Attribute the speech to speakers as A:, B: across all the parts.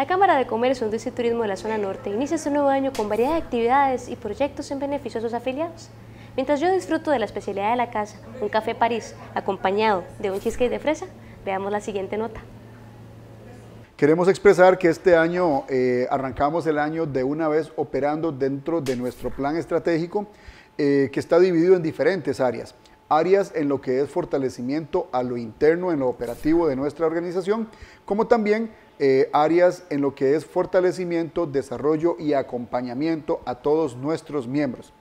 A: La Cámara de Comercio, y Turismo de la Zona Norte inicia este nuevo año con variedad actividades y proyectos en beneficio de sus afiliados. Mientras yo disfruto de la especialidad de la casa, un café París, acompañado de un cheesecake de fresa, veamos la siguiente nota. Queremos expresar que este año eh, arrancamos el año de una vez operando dentro de nuestro plan estratégico eh, que está dividido en diferentes áreas áreas en lo que es fortalecimiento a lo interno, en lo operativo de nuestra organización, como también eh, áreas en lo que es fortalecimiento, desarrollo y acompañamiento a todos nuestros miembros.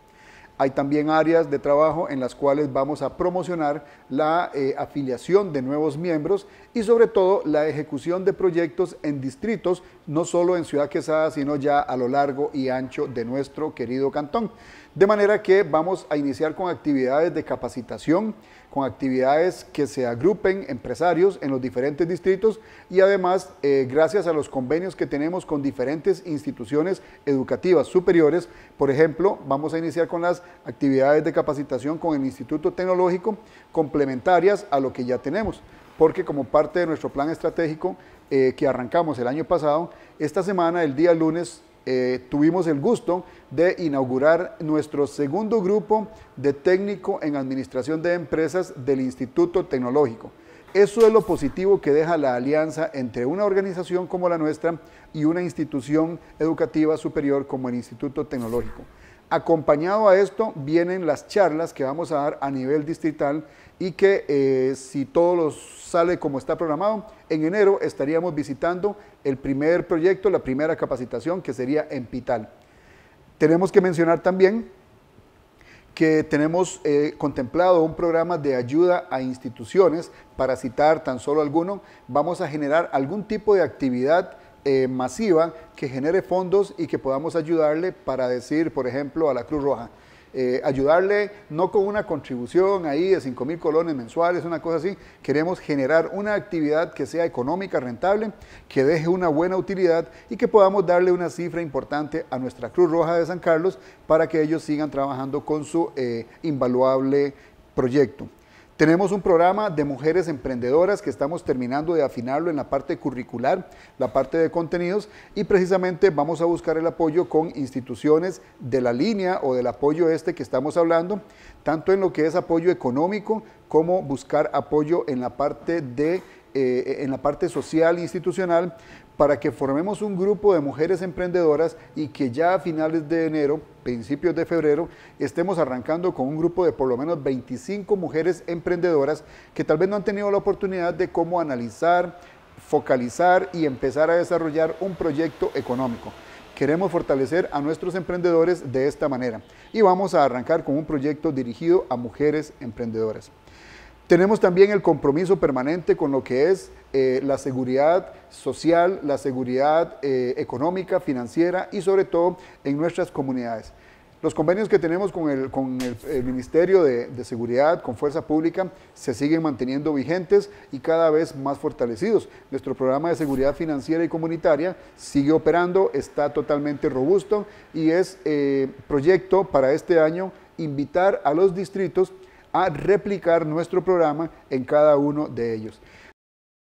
A: Hay también áreas de trabajo en las cuales vamos a promocionar la eh, afiliación de nuevos miembros y sobre todo la ejecución de proyectos en distritos, no solo en Ciudad Quesada, sino ya a lo largo y ancho de nuestro querido cantón. De manera que vamos a iniciar con actividades de capacitación, con actividades que se agrupen empresarios en los diferentes distritos y además, eh, gracias a los convenios que tenemos con diferentes instituciones educativas superiores, por ejemplo, vamos a iniciar con las actividades de capacitación con el Instituto Tecnológico complementarias a lo que ya tenemos, porque como parte de nuestro plan estratégico eh, que arrancamos el año pasado, esta semana, el día lunes, eh, tuvimos el gusto de inaugurar nuestro segundo grupo de técnico en administración de empresas del Instituto Tecnológico. Eso es lo positivo que deja la alianza entre una organización como la nuestra y una institución educativa superior como el Instituto Tecnológico. Acompañado a esto vienen las charlas que vamos a dar a nivel distrital y que eh, si todo los sale como está programado, en enero estaríamos visitando el primer proyecto, la primera capacitación que sería en Pital. Tenemos que mencionar también que tenemos eh, contemplado un programa de ayuda a instituciones, para citar tan solo alguno, vamos a generar algún tipo de actividad eh, masiva que genere fondos y que podamos ayudarle para decir, por ejemplo, a la Cruz Roja. Eh, ayudarle no con una contribución ahí de 5 mil colones mensuales, una cosa así. Queremos generar una actividad que sea económica, rentable, que deje una buena utilidad y que podamos darle una cifra importante a nuestra Cruz Roja de San Carlos para que ellos sigan trabajando con su eh, invaluable proyecto. Tenemos un programa de mujeres emprendedoras que estamos terminando de afinarlo en la parte curricular, la parte de contenidos y precisamente vamos a buscar el apoyo con instituciones de la línea o del apoyo este que estamos hablando, tanto en lo que es apoyo económico como buscar apoyo en la parte de eh, eh, en la parte social e institucional para que formemos un grupo de mujeres emprendedoras y que ya a finales de enero, principios de febrero, estemos arrancando con un grupo de por lo menos 25 mujeres emprendedoras que tal vez no han tenido la oportunidad de cómo analizar, focalizar y empezar a desarrollar un proyecto económico. Queremos fortalecer a nuestros emprendedores de esta manera y vamos a arrancar con un proyecto dirigido a mujeres emprendedoras. Tenemos también el compromiso permanente con lo que es eh, la seguridad social, la seguridad eh, económica, financiera y sobre todo en nuestras comunidades. Los convenios que tenemos con el, con el, Ministerio de, Seguridad, con Fuerza Pública, se siguen manteniendo vigentes y cada vez más fortalecidos. Nuestro programa de seguridad financiera y comunitaria sigue operando, está totalmente robusto y es eh, proyecto para este año invitar a los distritos a replicar nuestro programa en cada uno de ellos.